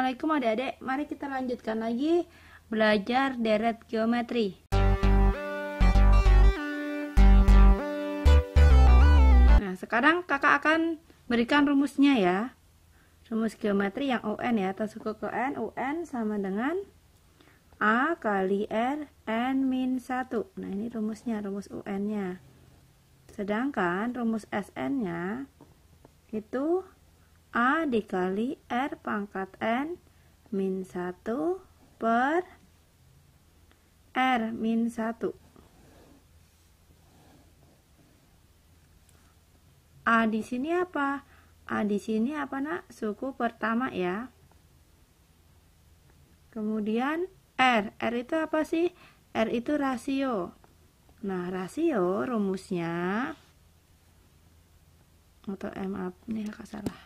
Assalamualaikum adik-adik, mari kita lanjutkan lagi belajar deret geometri. Nah, sekarang kakak akan berikan rumusnya ya. Rumus geometri yang UN ya, atau suku ke N, UN sama dengan A kali R, N min 1. Nah, ini rumusnya, rumus UN-nya. Sedangkan rumus SN-nya itu A dikali R pangkat N min 1 per R min 1 A di sini apa? A di sini apa nak? Suku pertama ya Kemudian R, R itu apa sih? R itu rasio Nah, rasio rumusnya atau M up nih agak salah.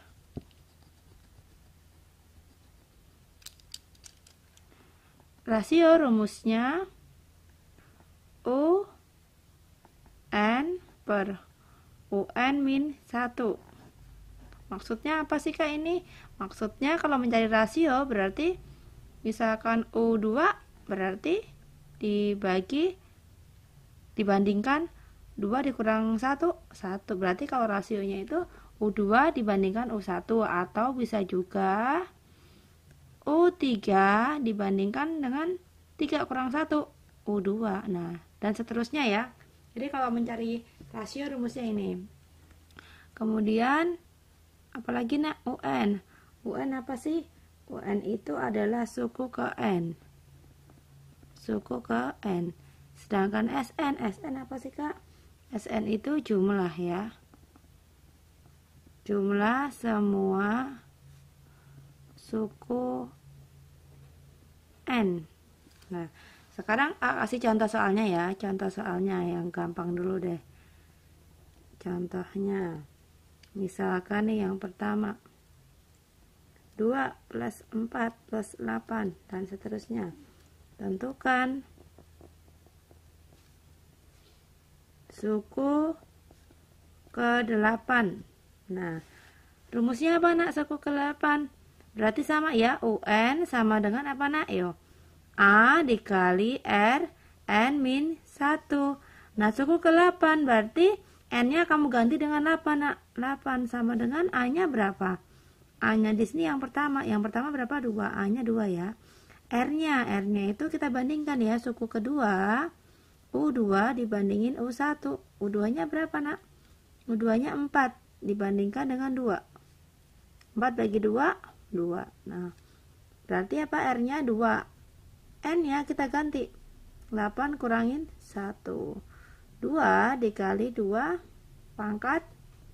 Rasio rumusnya U N per UN min 1 Maksudnya apa sih kak ini? Maksudnya kalau mencari rasio berarti misalkan U2 berarti dibagi dibandingkan 2 dikurang 1 1 berarti kalau rasionya itu U2 dibandingkan U1 atau bisa juga U3 dibandingkan dengan 3 kurang 1 U2 nah dan seterusnya ya jadi kalau mencari rasio rumusnya ini kemudian apalagi nak UN UN apa sih UN itu adalah suku ke N suku ke N sedangkan SN SN apa sih kak SN itu jumlah ya jumlah semua suku N nah sekarang A ah, kasih contoh soalnya ya contoh soalnya yang gampang dulu deh contohnya misalkan nih yang pertama 2 plus 4 plus 8 dan seterusnya tentukan suku ke-8 nah rumusnya apa nak suku ke-8 Berarti sama ya, UN sama dengan apa nak? Yo. A dikali R, N min 1. Nah, suku ke 8 berarti N-nya kamu ganti dengan 8, nak. 8 sama dengan A-nya berapa? A-nya di sini yang pertama. Yang pertama berapa? 2. A-nya 2 ya. R-nya, R-nya itu kita bandingkan ya. Suku kedua, U2 dibandingin U1. U2-nya berapa, nak? U2-nya 4 dibandingkan dengan 2. 4 bagi 2, 2 nah berarti apa R nya 2 N nya kita ganti 8 kurangin 1 2 dikali 2 pangkat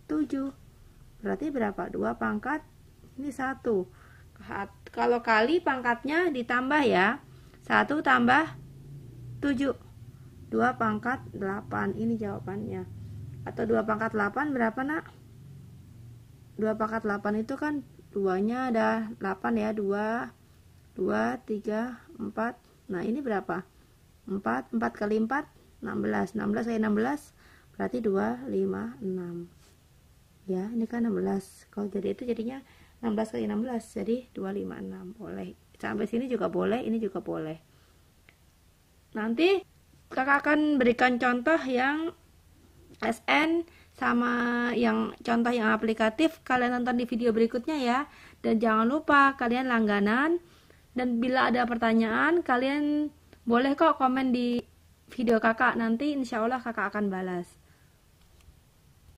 7 berarti berapa 2 pangkat ini 1 kalau kali pangkatnya ditambah ya 1 tambah 7 2 pangkat 8 ini jawabannya atau 2 pangkat 8 berapa nak 2 pangkat 8 itu kan 2-nya ada 8 ya, 2 2 3 4. Nah, ini berapa? 4 4 kali 4 16. 16 kali 16 berarti 2 5 6. Ya, ini kan 16. Kalau jadi itu jadinya 16 kali 16 jadi 2 6 boleh sampai sini juga boleh ini juga boleh nanti kakak akan berikan contoh yang SN sama yang contoh yang aplikatif kalian nonton di video berikutnya ya dan jangan lupa kalian langganan dan bila ada pertanyaan kalian boleh kok komen di video kakak nanti insya Allah kakak akan balas